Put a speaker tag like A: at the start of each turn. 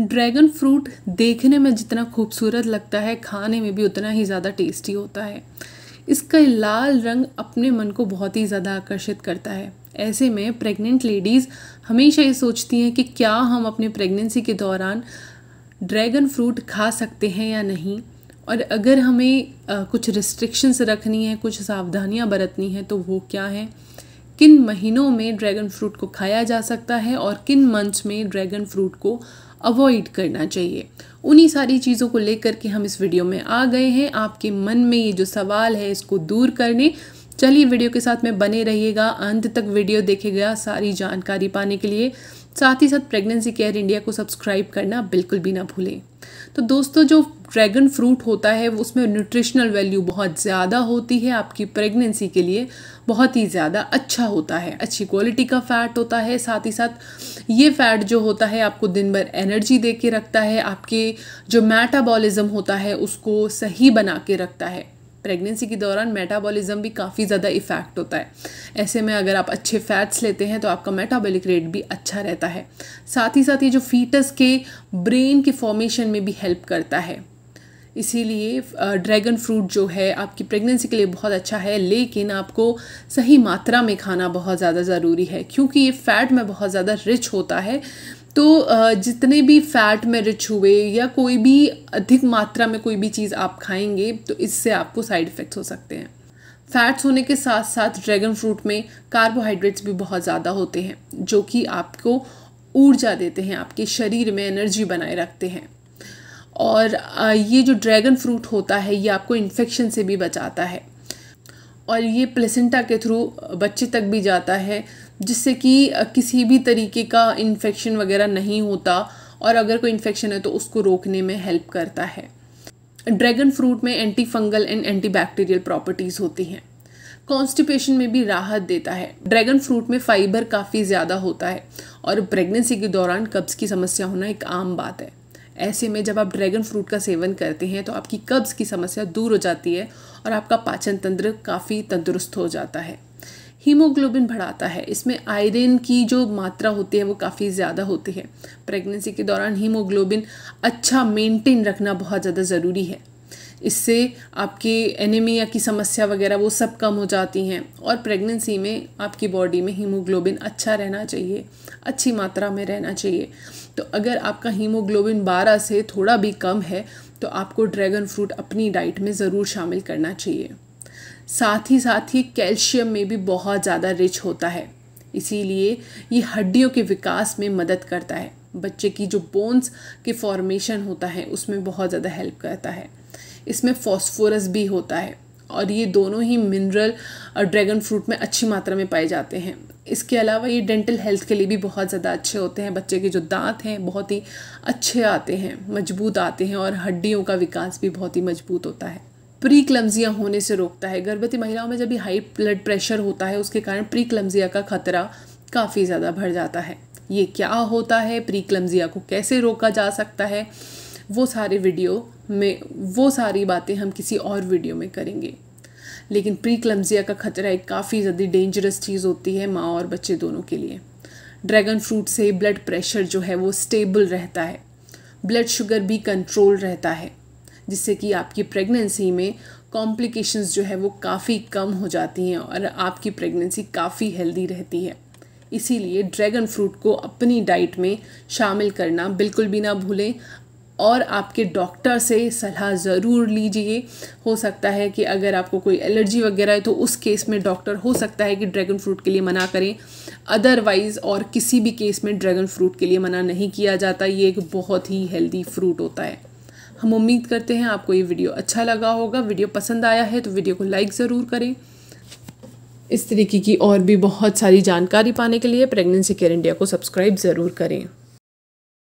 A: dragon fruit देखने में जितना खूबसूरत लगता है खाने में भी उतना ही ज़्यादा टेस्टी होता है इसका लाल रंग अपने मन को बहुत ही ज़्यादा आकर्षित करता है ऐसे में प्रेग्नेंट लेडीज़ हमेशा ये सोचती हैं कि क्या हम अपने प्रेगनेंसी के दौरान ड्रैगन फ्रूट खा सकते हैं या नहीं और अगर हमें आ, कुछ रिस्ट्रिक्शंस रखनी है कुछ सावधानियां बरतनी है तो वो क्या है किन महीनों में ड्रैगन फ्रूट को खाया जा सकता है और किन मंथ्स में ड्रैगन फ्रूट को अवॉइड करना चाहिए उन्हीं सारी चीज़ों को लेकर के हम इस वीडियो में आ गए हैं आपके मन में ये जो सवाल है इसको दूर करने चलिए वीडियो के साथ में बने रहिएगा अंत तक वीडियो देखेगा सारी जानकारी पाने के लिए साथ ही साथ प्रेगनेंसी केयर इंडिया को सब्सक्राइब करना बिल्कुल भी ना भूलें तो दोस्तों जो ड्रैगन फ्रूट होता है उसमें न्यूट्रिशनल वैल्यू बहुत ज़्यादा होती है आपकी प्रेगनेंसी के लिए बहुत ही ज़्यादा अच्छा होता है अच्छी क्वालिटी का फ़ैट होता है साथ ही साथ ये फ़ैट जो होता है आपको दिन भर एनर्जी दे के रखता है आपके जो मेटाबॉलिज़्म होता है उसको सही बना के रखता है प्रेगनेंसी के दौरान मेटाबॉलिज्म भी काफ़ी ज़्यादा इफ़ेक्ट होता है ऐसे में अगर आप अच्छे फैट्स लेते हैं तो आपका मेटाबॉलिक रेट भी अच्छा रहता है साथ ही साथ ये जो फीटस के ब्रेन के फॉर्मेशन में भी हेल्प करता है इसीलिए ड्रैगन फ्रूट जो है आपकी प्रेगनेंसी के लिए बहुत अच्छा है लेकिन आपको सही मात्रा में खाना बहुत ज़्यादा ज़रूरी है क्योंकि ये फ़ैट में बहुत ज़्यादा रिच होता है तो जितने भी फैट में रिच हुए या कोई भी अधिक मात्रा में कोई भी चीज़ आप खाएंगे तो इससे आपको साइड इफ़ेक्ट्स हो सकते हैं फैट्स होने के साथ साथ ड्रैगन फ्रूट में कार्बोहाइड्रेट्स भी बहुत ज़्यादा होते हैं जो कि आपको ऊर्जा देते हैं आपके शरीर में एनर्जी बनाए रखते हैं और ये जो ड्रैगन फ्रूट होता है ये आपको इन्फेक्शन से भी बचाता है और ये प्लेसेंटा के थ्रू बच्चे तक भी जाता है जिससे कि किसी भी तरीके का इन्फेक्शन वगैरह नहीं होता और अगर कोई इन्फेक्शन है तो उसको रोकने में हेल्प करता है ड्रैगन फ्रूट में anti fungal and anti bacterial properties होती हैं कॉन्स्टिपेशन में भी राहत देता है ड्रैगन फ्रूट में फाइबर काफ़ी ज़्यादा होता है और प्रेगनेंसी के दौरान कब्ज़ की समस्या होना एक आम बात है ऐसे में जब आप ड्रैगन फ्रूट का सेवन करते हैं तो आपकी कब्ज़ की समस्या दूर हो जाती है और आपका पाचन तंत्र काफ़ी तंदुरुस्त हो जाता है हीमोग्लोबिन बढ़ाता है इसमें आयरन की जो मात्रा होती है वो काफ़ी ज़्यादा होती है प्रेगनेंसी के दौरान हीमोग्लोबिन अच्छा मेंटेन रखना बहुत ज़्यादा ज़रूरी है इससे आपके एनीमिया की समस्या वगैरह वो सब कम हो जाती हैं और प्रेगनेंसी में आपकी बॉडी में हीमोग्लोबिन अच्छा रहना चाहिए अच्छी मात्रा में रहना चाहिए तो अगर आपका हीमोग्लोबिन 12 से थोड़ा भी कम है तो आपको ड्रैगन फ्रूट अपनी डाइट में ज़रूर शामिल करना चाहिए साथ ही साथ ही कैल्शियम में भी बहुत ज़्यादा रिच होता है इसीलिए ये हड्डियों के विकास में मदद करता है बच्चे की जो बोन्स के फॉर्मेशन होता है उसमें बहुत ज़्यादा हेल्प करता है इसमें फॉस्फोरस भी होता है और ये दोनों ही मिनरल और ड्रैगन फ्रूट में अच्छी मात्रा में पाए जाते हैं इसके अलावा ये डेंटल हेल्थ के लिए भी बहुत ज़्यादा अच्छे होते हैं बच्चे के जो दांत हैं बहुत ही अच्छे आते हैं मजबूत आते हैं और हड्डियों का विकास भी बहुत ही मजबूत होता है प्री क्लम्जिया होने से रोकता है गर्भवती महिलाओं में जब भी हाई ब्लड प्रेशर होता है उसके कारण प्री क्लम्जिया का खतरा काफ़ी ज़्यादा बढ़ जाता है ये क्या होता है प्री क्लम्जिया को कैसे रोका जा सकता है वो सारे वीडियो में वो सारी बातें हम किसी और वीडियो में करेंगे लेकिन प्री क्लम्जिया का खतरा एक काफ़ी ज़्यादा डेंजरस चीज़ होती है माँ और बच्चे दोनों के लिए ड्रैगन फ्रूट से ब्लड प्रेशर जो है वो स्टेबल रहता है ब्लड शुगर भी कंट्रोल रहता है जिससे कि आपकी प्रेगनेंसी में कॉम्प्लिकेशंस जो है वो काफ़ी कम हो जाती हैं और आपकी प्रेगनेंसी काफ़ी हेल्दी रहती है इसीलिए ड्रैगन फ्रूट को अपनी डाइट में शामिल करना बिल्कुल भी ना भूलें और आपके डॉक्टर से सलाह ज़रूर लीजिए हो सकता है कि अगर आपको कोई एलर्जी वगैरह है तो उस केस में डॉक्टर हो सकता है कि ड्रैगन फ्रूट के लिए मना करें अदरवाइज़ और किसी भी केस में ड्रैगन फ्रूट के लिए मना नहीं किया जाता ये एक बहुत ही हेल्दी फ्रूट होता है हम उम्मीद करते हैं आपको ये वीडियो अच्छा लगा होगा वीडियो पसंद आया है तो वीडियो को लाइक ज़रूर करें इस तरीके की और भी बहुत सारी जानकारी पाने के लिए प्रेगनेंसी केयर इंडिया को सब्सक्राइब ज़रूर करें